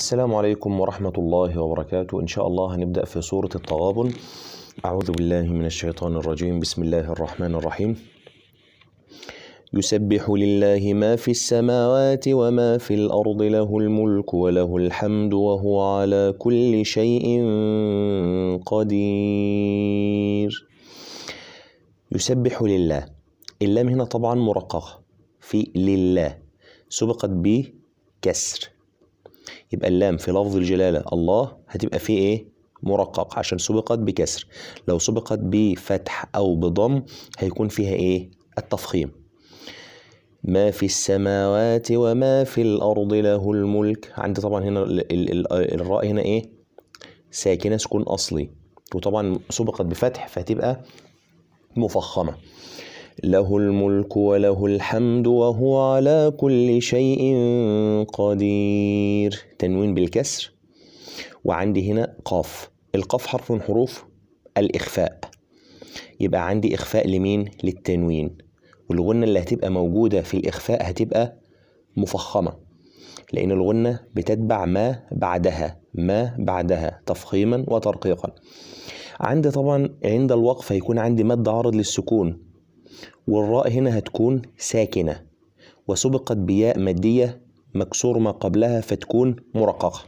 السلام عليكم ورحمة الله وبركاته إن شاء الله هنبدأ في سورة التغابن أعوذ بالله من الشيطان الرجيم بسم الله الرحمن الرحيم يسبح لله ما في السماوات وما في الأرض له الملك وله الحمد وهو على كل شيء قدير يسبح لله اللام هنا طبعا مرققة في لله سبقت بكسر يبقى اللام في لفظ الجلالة الله هتبقى في إيه؟ مرقق عشان سبقت بكسر لو سبقت بفتح أو بضم هيكون فيها إيه؟ التفخيم ما في السماوات وما في الأرض له الملك عندي طبعا هنا الراء هنا إيه؟ ساكنة سكون أصلي وطبعا سبقت بفتح فهتبقى مفخمة له الملك وله الحمد وهو على كل شيء قدير تنوين بالكسر وعندي هنا قاف القاف حرف من حروف الإخفاء يبقى عندي إخفاء لمين؟ للتنوين والغنة اللي هتبقى موجودة في الإخفاء هتبقى مفخمة لأن الغنة بتتبع ما بعدها ما بعدها تفخيما وترقيقا عندي طبعا عند الوقف هيكون عندي مد عارض للسكون والراء هنا هتكون ساكنة وسبقت بياء مادية مكسور ما قبلها فتكون مرققة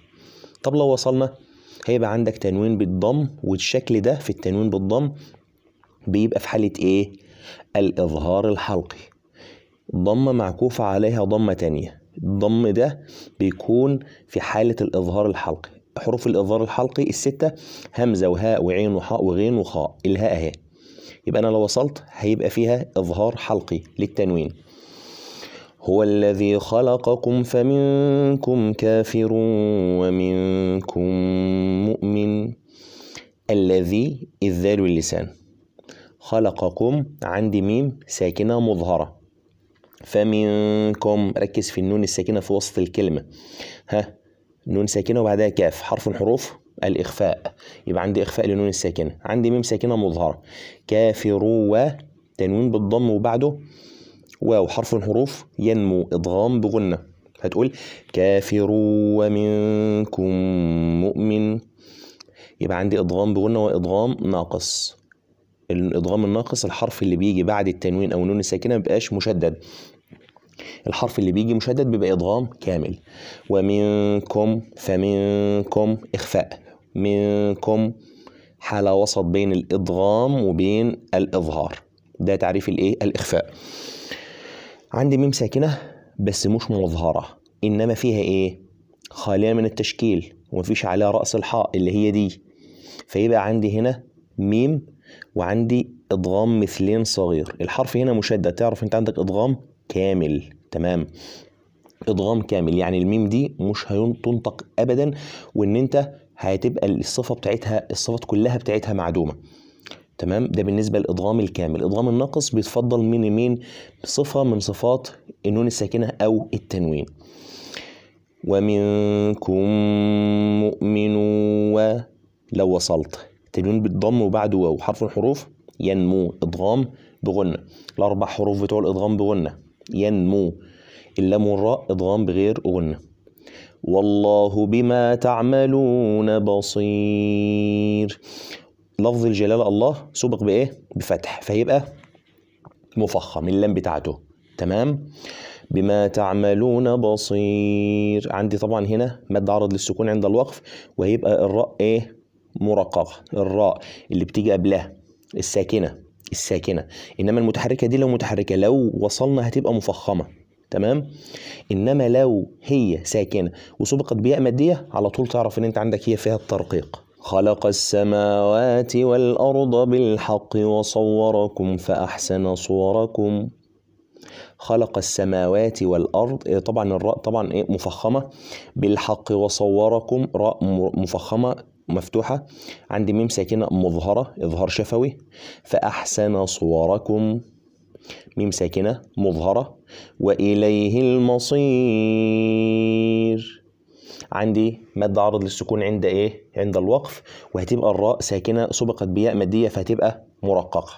طب لو وصلنا هيبقى عندك تنوين بالضم والشكل ده في التنوين بالضم بيبقى في حالة ايه؟ الإظهار الحلقي ضمة معكوفة عليها ضمة تانية الضم ده بيكون في حالة الإظهار الحلقي حروف الإظهار الحلقي الستة همزة وهاء وعين وحاء وغين وخاء الهاء أهي يبقى أنا لو وصلت هيبقى فيها إظهار حلقي للتنوين هو الذي خلقكم فمنكم كافر ومنكم مؤمن الذي الذال اللسان خلقكم عندي ميم ساكنة مظهرة فمنكم ركز في النون الساكنة في وسط الكلمة ها نون ساكنة وبعدها كاف حرف الحروف الإخفاء يبقى عندي إخفاء للنون الساكنة عندي ميم ساكنة مظهرة كافروا تنوين بالضم وبعده واو حرف الحروف ينمو إضغام بغنة هتقول كافروا ومنكم مؤمن يبقى عندي إضغام بغنة وإضغام ناقص الإضغام الناقص الحرف اللي بيجي بعد التنوين أو النون الساكنة مبقاش مشدد الحرف اللي بيجي مشدد بيبقى إضغام كامل ومنكم فمنكم إخفاء منكم حالة وسط بين الإضغام وبين الإظهار ده تعريف الإيه؟ الإخفاء عندي ميم ساكنة بس مش مظهرة إنما فيها إيه؟ خالية من التشكيل ومفيش عليها رأس الحاء اللي هي دي فيبقى عندي هنا ميم وعندي إضغام مثلين صغير الحرف هنا مشدد تعرف أنت عندك إضغام كامل تمام إضغام كامل يعني الميم دي مش هتنطق أبدا وإن أنت هتبقى الصفه بتاعتها الصفات كلها بتاعتها معدومه تمام ده بالنسبه للادغام الكامل الادغام الناقص بيتفضل من مين صفه من صفات النون الساكنه او التنوين ومنكم مؤمن و لو وصلت تنوين بالضم وبعده واو حرف الحروف ينمو ادغام بغنه الاربع حروف بتوع الادغام بغنه ينمو اللام والراء ادغام بغير غنه والله بما تعملون بصير لفظ الجلالة الله سبق بإيه؟ بفتح فهيبقى مفخم اللام بتاعته تمام؟ بما تعملون بصير عندي طبعا هنا مد عرض للسكون عند الوقف وهيبقى الراء إيه؟ مرققة الراء اللي بتيجي قبلها الساكنة الساكنة إنما المتحركة دي لو متحركة لو وصلنا هتبقى مفخمة تمام انما لو هي ساكنه وسبقت بياء ماديه على طول تعرف ان انت عندك هي فيها الترقيق خلق السماوات والارض بالحق وصوركم فاحسن صوركم خلق السماوات والارض إيه طبعا الراء طبعا ايه مفخمه بالحق وصوركم راء مفخمه مفتوحه عندي ميم ساكنه مظهره اظهار شفوي فاحسن صوركم ميم ساكنة مظهرة وإليه المصير عندي مادة عرض للسكون عند إيه؟ عند الوقف وهتبقى الراء ساكنة سبقت بياء مادية فهتبقى مرققة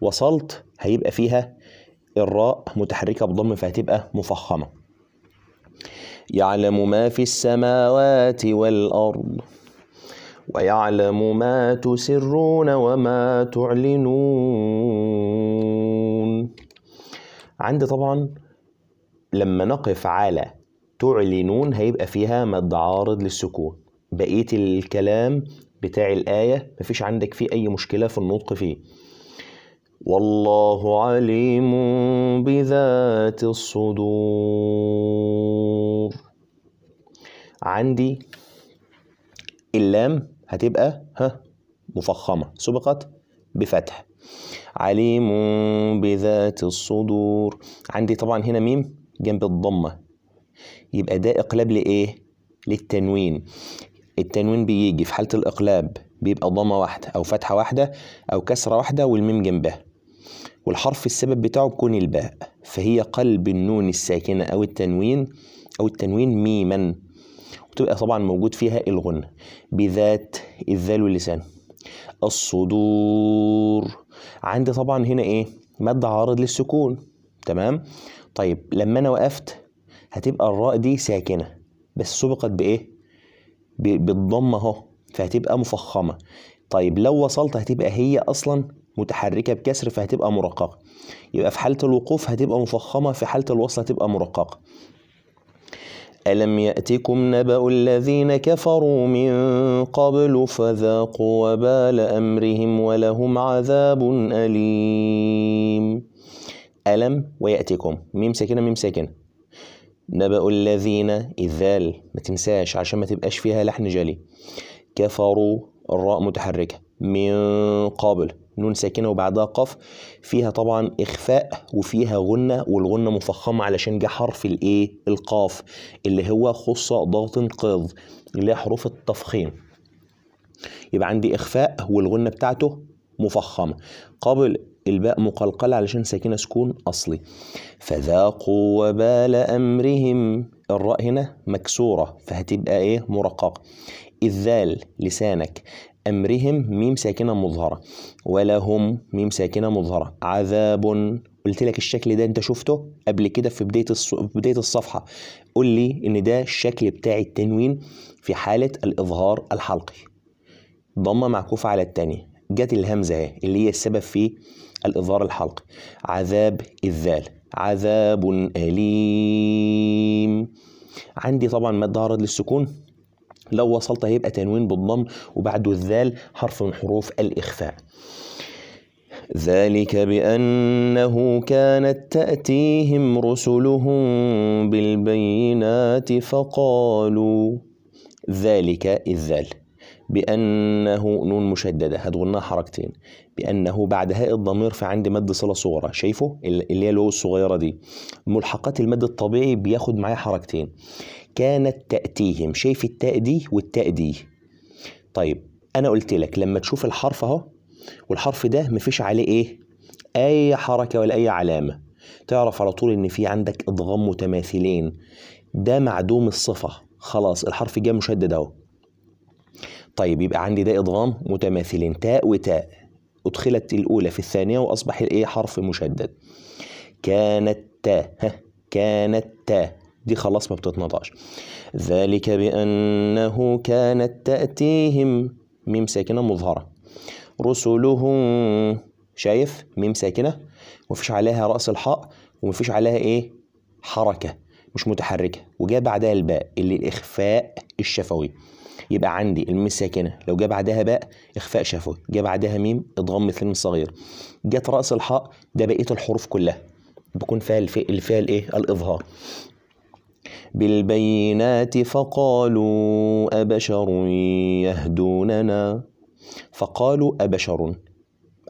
وصلت هيبقى فيها الراء متحركة بضم فهتبقى مفخمة يعلم ما في السماوات والأرض ويعلم ما تسرون وما تعلنون عندي طبعا لما نقف على تعلنون هيبقى فيها مد عارض للسكون بقية الكلام بتاع الآية مفيش عندك فيه أي مشكلة في النطق فيه والله عليم بذات الصدور عندي اللام هتبقى ها مفخمة سبقت بفتح عليم بذات الصدور عندي طبعا هنا ميم جنب الضمة يبقى ده إقلاب لإيه؟ للتنوين التنوين بيجي في حالة الإقلاب بيبقى ضمة واحدة أو فتحة واحدة أو كسرة واحدة والميم جنبها والحرف السبب بتاعه بكون الباء فهي قلب النون الساكنة أو التنوين أو التنوين ميما بتبقى طبعا موجود فيها الغنة بذات الذال واللسان الصدور عندي طبعا هنا ايه مادة عارض للسكون تمام طيب لما انا وقفت هتبقى الراء دي ساكنه بس سبقت بايه بالضمه اهو فهتبقى مفخمه طيب لو وصلت هتبقى هي اصلا متحركه بكسر فهتبقى مرققه يبقى في حاله الوقوف هتبقى مفخمه في حاله الوصل هتبقى مرققه ألم يأتكم نبأ الذين كفروا من قبل فذاقوا وبال أمرهم ولهم عذاب أليم ألم ويأتكم ميم ساكنة ميم ساكنة نبأ الذين إذال ما تنساش عشان ما تبقاش فيها لحن جلي كفروا الراء متحركة من قبل نون ساكنة وبعدها قاف فيها طبعا إخفاء وفيها غنة والغنة مفخمة علشان جه حرف الإيه؟ القاف اللي هو خص ضغط قاض اللي هي حروف التفخيم يبقى عندي إخفاء والغنة بتاعته مفخمة قبل الباء مقلقلة علشان ساكنة سكون أصلي فذاقوا وبال أمرهم الراء هنا مكسورة فهتبقى إيه مرققة الذال لسانك أمرهم ميم ساكنة مظهرة ولهم ميم ساكنة مظهرة عذاب قلت لك الشكل ده انت شفته قبل كده في بداية الص... في بداية الصفحة قول لي ان ده الشكل بتاع التنوين في حالة الإظهار الحلقي ضمة معكوفة على الثانية جت الهمزة اهي اللي هي السبب في الإظهار الحلقي عذاب الذال عذاب أليم عندي طبعا مادة عرض للسكون لو وصلت هيبقى تنوين بالضم وبعده الذال حرف من حروف الإخفاء ذلك بأنه كانت تأتيهم رسلهم بالبينات فقالوا ذلك الذال بأنه نون مشددة هتغنها حركتين بأنه بعد هاء الضمير في عندي مد صلة صغرى شايفه اللي هي الواو الصغيرة دي ملحقات المد الطبيعي بياخد معايا حركتين كانت تأتيهم شايف التاء دي والتاء دي طيب أنا قلت لك لما تشوف الحرف أهو والحرف ده مفيش عليه إيه أي حركة ولا أي علامة تعرف على طول إن في عندك إضغام متماثلين ده معدوم الصفة خلاص الحرف جه مشدد أهو طيب يبقى عندي ده إضغام متماثلين تاء وتاء أدخلت الأولى في الثانية وأصبح الإيه حرف مشدد كانت تاء كانت تاء دي خلاص ما بتتنطقش ذلك بأنه كانت تأتيهم ميم ساكنة مظهرة رسلهم شايف ميم ساكنة ومفيش عليها رأس الحاء ومفيش عليها إيه حركة مش متحركة وجاء بعدها الباء اللي الإخفاء الشفوي يبقى عندي الميم الساكنه لو جاء بعدها باء اخفاء شفوي جاء بعدها ميم اضغام مثل صغير جت راس الحاء ده بقيه الحروف كلها بيكون فيها الفعل اللي فيها الايه الاظهار بالبينات فقالوا أبشر يهدوننا فقالوا أبشر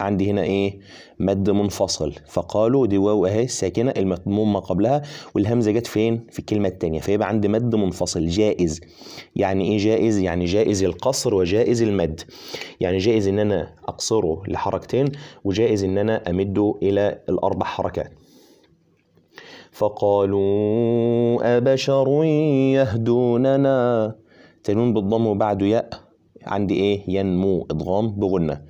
عندي هنا ايه مد منفصل فقالوا دي واو اهي الساكنه المضموم ما قبلها والهمزه جت فين في الكلمه الثانيه فيبقى عندي مد منفصل جائز يعني ايه جائز يعني جائز القصر وجائز المد يعني جائز ان انا اقصره لحركتين وجائز ان انا امده الى الاربع حركات فقالوا أبشر يهدوننا تنون بالضم وبعده ياء عندي ايه ينمو اضغام بغنة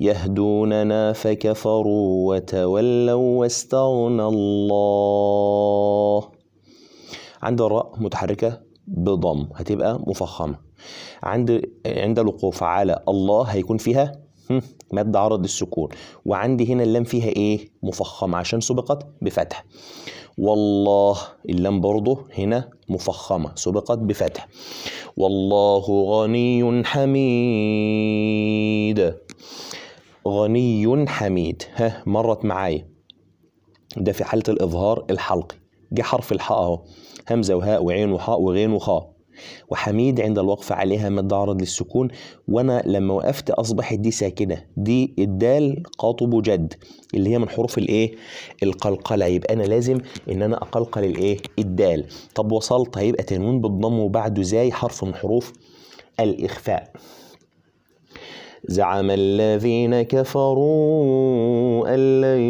يهدوننا فكفروا وتولوا واستغنى الله عند الراء متحركة بضم هتبقى مفخمة عند عند الوقوف على الله هيكون فيها مادة عرض السكون وعندي هنا اللام فيها ايه مفخمة عشان سبقت بفتح والله اللام برضه هنا مفخمة سبقت بفتح والله غني حميد غني حميد ها مرت معايا ده في حالة الإظهار الحلقي جه حرف الحاء أهو همزة وهاء وعين وحاء وغين وخاء وحميد عند الوقف عليها مد عرض للسكون وأنا لما وقفت أصبحت دي ساكنة دي الدال قاطب جد اللي هي من حروف الإيه؟ القلقلة يبقى أنا لازم إن أنا أقلقل الإيه؟ الدال طب وصلت هيبقى تنوين بالضم وبعده زي حرف من حروف الإخفاء زعم الذين كفروا أن لن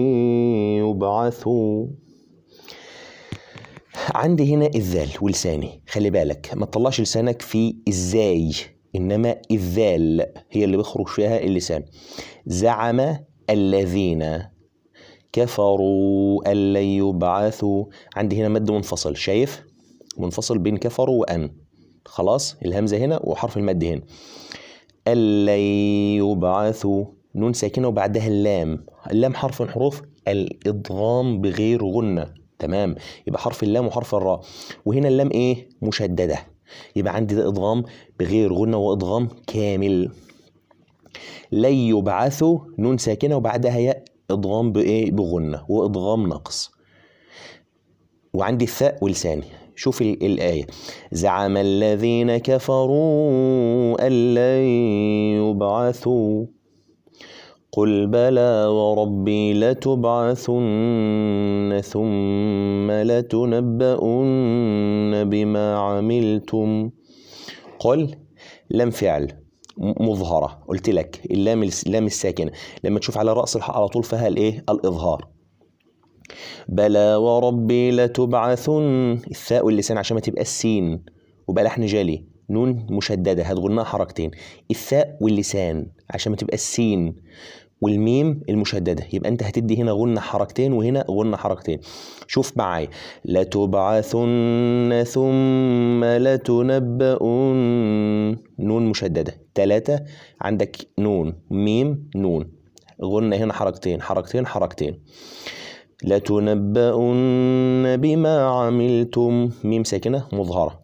يبعثوا عندي هنا الذال ولساني خلي بالك ما تطلعش لسانك في ازاي انما الذال هي اللي بيخرج فيها اللسان زعم الذين كفروا أن لن يبعثوا عندي هنا مد منفصل شايف منفصل بين كفروا وأن خلاص الهمزة هنا وحرف المد هنا أن لن يبعثوا نون ساكنة وبعدها اللام اللام حرف من حروف الإضغام بغير غنة تمام يبقى حرف اللام وحرف الراء وهنا اللام ايه مشدده يبقى عندي ده ادغام بغير غنه وادغام كامل لن يبعثوا نون ساكنه وبعدها ياء ادغام بايه بغنه وادغام نقص وعندي الثاء ولساني شوف الآية زعم الذين كفروا أن لن يبعثوا قل بلى وربي لتبعثن ثم لتنبؤن بما عملتم قل لم فعل مظهرة قلت لك اللام اللام الساكنة لما تشوف على رأس الحق على طول فيها الايه الإظهار بلى وربي لتبعثن الثاء واللسان عشان ما تبقى السين وبقى لحن جلي نون مشددة هتغنها حركتين الثاء واللسان عشان ما تبقى السين والميم المشددة يبقى أنت هتدي هنا غنة حركتين وهنا غنة حركتين شوف معايا لتبعثن ثم لتنبؤن نون مشددة ثلاثة عندك نون ميم نون غنة هنا حركتين حركتين حركتين لتنبؤن بما عملتم ميم ساكنة مظهرة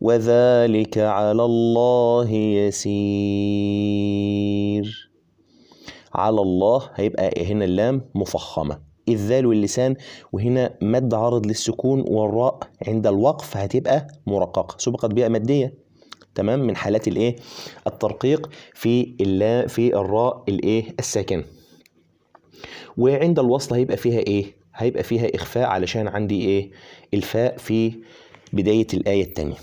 وذلك على الله يسير على الله هيبقى هنا اللام مفخمة الذال واللسان وهنا مد عرض للسكون والراء عند الوقف هتبقى مرققة سبقت بيئة مادية تمام من حالات الايه الترقيق في في الراء الايه الساكنه وعند الوصل هيبقى فيها ايه هيبقى فيها إخفاء علشان عندي إيه الفاء في بداية الآية التانية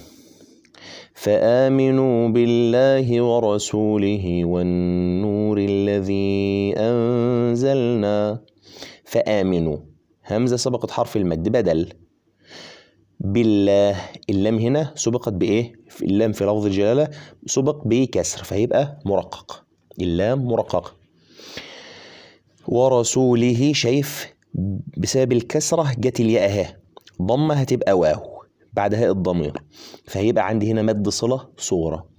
فآمنوا بالله ورسوله والنور الذي أنزلنا فآمنوا همزة سبقت حرف المد بدل بالله اللام هنا سبقت بإيه؟ اللام في لفظ الجلالة سبق بكسر فهيبقى مرقق اللام مرققة ورسوله شايف بسبب الكسرة جت الياء اهي ضمة هتبقى واو بعدها الضمير فهيبقى عندي هنا مد صلة صورة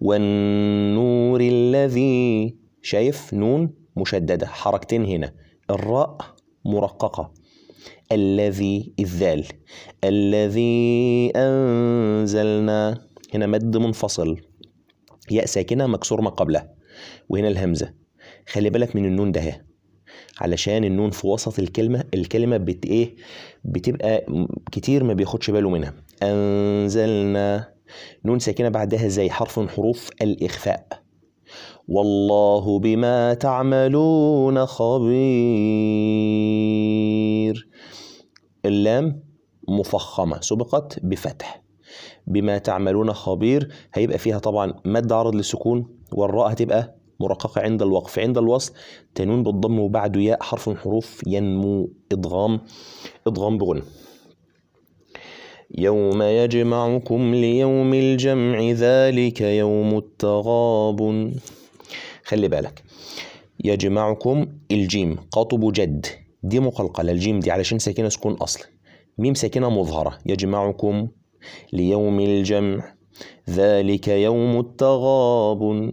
والنور الذي شايف نون مشددة حركتين هنا الراء مرققة الذي الذال الذي أنزلنا هنا مد منفصل ياء ساكنة مكسور ما قبله وهنا الهمزة خلي بالك من النون ده علشان النون في وسط الكلمة الكلمة بت إيه بتبقى كتير ما بياخدش باله منها أنزلنا نون ساكنة بعدها زي حرف من حروف الإخفاء والله بما تعملون خبير اللام مفخمة سبقت بفتح بما تعملون خبير هيبقى فيها طبعا مد عرض للسكون والراء هتبقى مرققة عند الوقف عند الوصل تنون بالضم وبعده ياء حرف من حروف ينمو إضغام إضغام بغن يوم يجمعكم ليوم الجمع ذلك يوم التغاب خلي بالك يجمعكم الجيم قاطب جد دي مقلقلة الجيم دي علشان ساكنة سكون أصل ميم ساكنة مظهرة يجمعكم ليوم الجمع ذلك يوم التغاب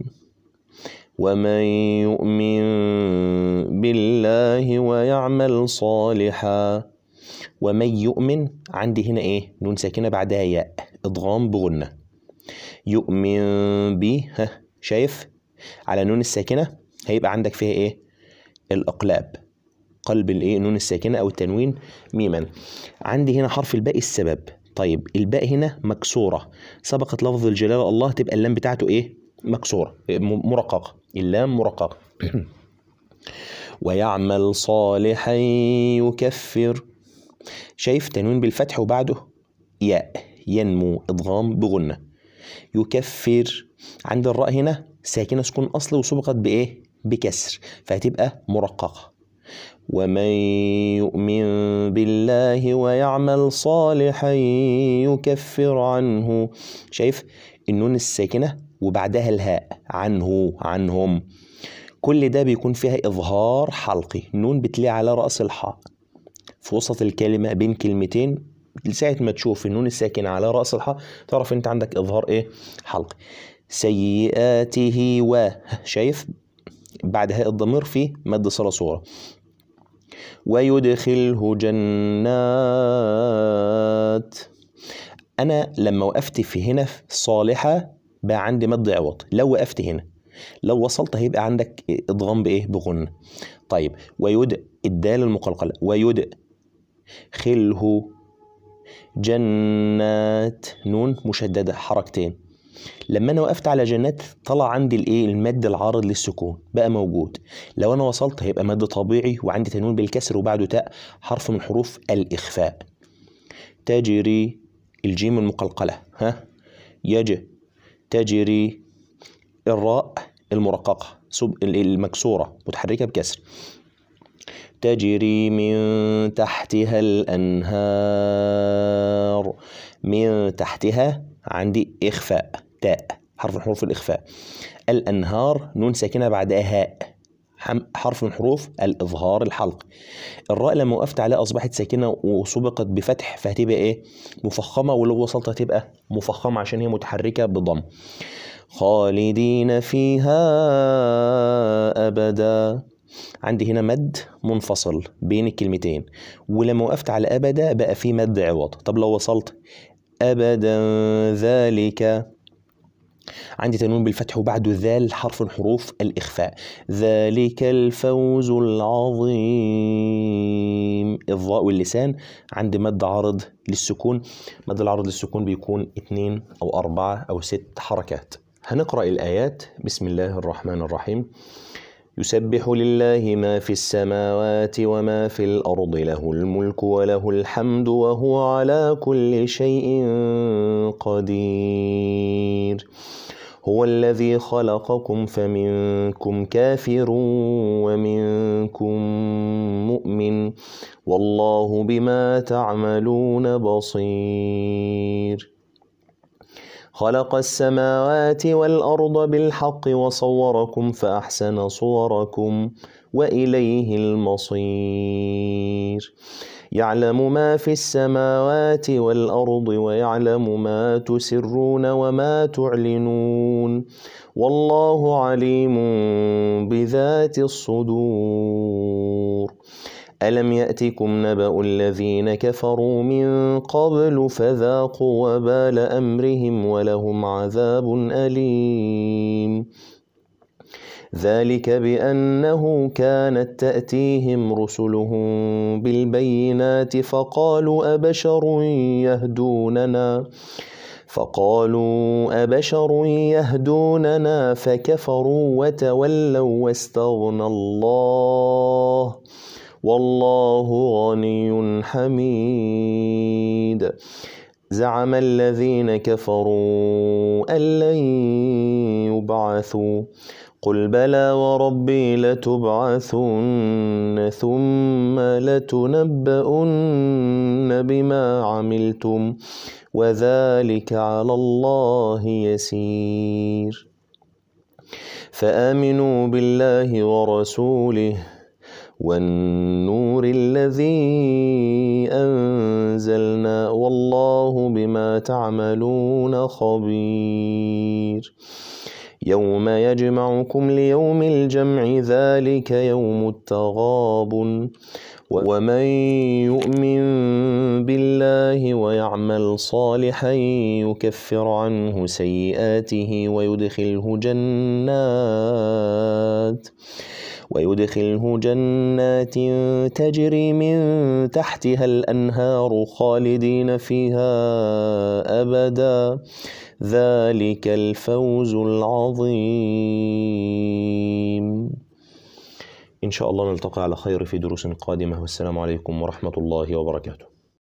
ومن يؤمن بالله ويعمل صالحا ومن يؤمن عندي هنا ايه نون ساكنه بعدها ياء ادغام بغنه يؤمن به ها شايف على نون الساكنه هيبقى عندك فيها ايه الاقلاب قلب الايه نون الساكنه او التنوين ميما عندي هنا حرف الباء السبب طيب الباء هنا مكسوره سبقت لفظ الجلاله الله تبقى اللام بتاعته ايه مكسوره مرققه اللام مرققة ويعمل صالحا يكفر شايف تنوين بالفتح وبعده ياء ينمو إضغام بغنة يكفر عند الراء هنا ساكنة سكون أصلي وسبقت بإيه؟ بكسر فهتبقى مرققة ومن يؤمن بالله ويعمل صالحا يكفر عنه شايف النون الساكنة وبعدها الهاء عنه عنهم كل ده بيكون فيها إظهار حلقي نون بتلي على رأس الحاء في وسط الكلمة بين كلمتين ساعة ما تشوف النون الساكنة على رأس الحاء تعرف أنت عندك إظهار إيه حلقي سيئاته و شايف بعدها الضمير في مد صورة ويدخله جنات أنا لما وقفت في هنا في صالحة بقى عندي مد عوض لو وقفت هنا لو وصلت هيبقى عندك ادغام بايه بغن طيب ويدء الدال المقلقله ويدء خله جنات نون مشدده حركتين لما انا وقفت على جنات طلع عندي الايه المد العارض للسكون بقى موجود لو انا وصلت هيبقى مد طبيعي وعندي تنون بالكسر وبعده تاء حرف من حروف الاخفاء تجري الجيم المقلقله ها يجي تجري الراء المرققة المكسورة متحركة بكسر تجري من تحتها الأنهار من تحتها عندي إخفاء تاء حرف الحروف حروف الإخفاء الأنهار نون ساكنة بعدها هاء حرف من حروف الإظهار الحلقي الراء لما وقفت عليها أصبحت ساكنة وسبقت بفتح فهتبقى إيه مفخمة ولو وصلت هتبقى مفخمة عشان هي متحركة بضم خالدين فيها أبدا عندي هنا مد منفصل بين الكلمتين ولما وقفت على أبدا بقى في مد عوض طب لو وصلت أبدا ذلك عندي تنوين بالفتح وبعده ذال حرف حروف الإخفاء ذلك الفوز العظيم الضاء واللسان عند مد عرض للسكون مد العرض للسكون بيكون اثنين أو أربعة أو ست حركات هنقرأ الآيات بسم الله الرحمن الرحيم يسبح لله ما في السماوات وما في الأرض له الملك وله الحمد وهو على كل شيء قدير هو الذي خلقكم فمنكم كافر ومنكم مؤمن والله بما تعملون بصير خلق السماوات والأرض بالحق وصوركم فأحسن صوركم وإليه المصير يعلم ما في السماوات والأرض ويعلم ما تسرون وما تعلنون والله عليم بذات الصدور ألم يأتكم نبأ الذين كفروا من قبل فذاقوا وبال أمرهم ولهم عذاب أليم ذلك بأنه كانت تأتيهم رسلهم بالبينات فقالوا أبشر يهدوننا فقالوا أبشر يهدوننا فكفروا وتولوا واستغنى الله والله غني حميد زعم الذين كفروا أن لن يبعثوا قل بلى وربي لتبعثن ثم لتنبؤن بما عملتم وذلك على الله يسير فامنوا بالله ورسوله والنور الذي أنزلنا والله بما تعملون خبير يوم يجمعكم ليوم الجمع ذلك يوم التغاب ومن يؤمن بالله ويعمل صالحا يكفر عنه سيئاته ويدخله جنات ويدخله جنات تجري من تحتها الأنهار خالدين فيها أبدا ذلك الفوز العظيم إن شاء الله نلتقي على خير في دروس قادمة والسلام عليكم ورحمة الله وبركاته